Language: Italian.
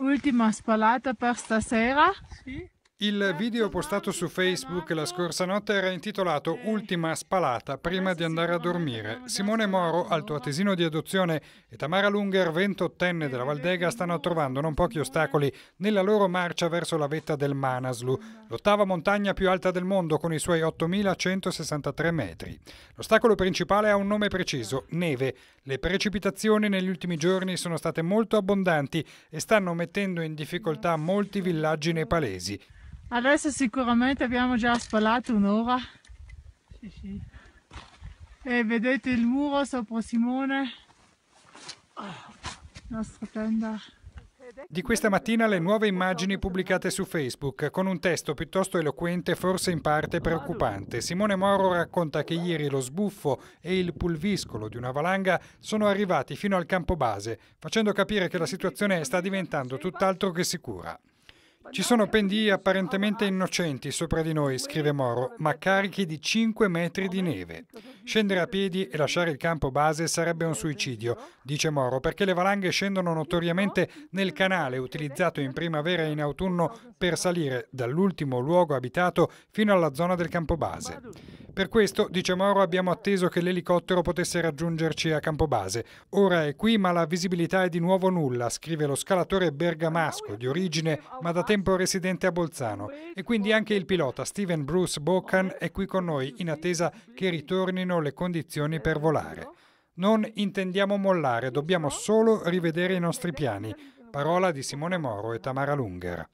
Ultima spalata per stasera. Sì. Il video postato su Facebook la scorsa notte era intitolato Ultima spalata prima di andare a dormire. Simone Moro, altoatesino di adozione, e Tamara Lunger, ventottenne della Valdega, stanno trovando non pochi ostacoli nella loro marcia verso la vetta del Manaslu, l'ottava montagna più alta del mondo con i suoi 8.163 metri. L'ostacolo principale ha un nome preciso, neve. Le precipitazioni negli ultimi giorni sono state molto abbondanti e stanno mettendo in difficoltà molti villaggi nepalesi. Adesso sicuramente abbiamo già spalato un'ora. Sì, sì. E vedete il muro sopra Simone. nostra tenda. Di questa mattina le nuove immagini pubblicate su Facebook con un testo piuttosto eloquente, forse in parte preoccupante. Simone Moro racconta che ieri lo sbuffo e il pulviscolo di una valanga sono arrivati fino al campo base, facendo capire che la situazione sta diventando tutt'altro che sicura. Ci sono pendii apparentemente innocenti sopra di noi, scrive Moro, ma carichi di 5 metri di neve. Scendere a piedi e lasciare il campo base sarebbe un suicidio, dice Moro, perché le valanghe scendono notoriamente nel canale utilizzato in primavera e in autunno per salire dall'ultimo luogo abitato fino alla zona del campo base. Per questo, dice Moro, abbiamo atteso che l'elicottero potesse raggiungerci a campo base. Ora è qui, ma la visibilità è di nuovo nulla, scrive lo scalatore bergamasco, di origine ma da tempo residente a Bolzano. E quindi anche il pilota Steven Bruce Bocan è qui con noi in attesa che ritornino le condizioni per volare. Non intendiamo mollare, dobbiamo solo rivedere i nostri piani. Parola di Simone Moro e Tamara Lunger.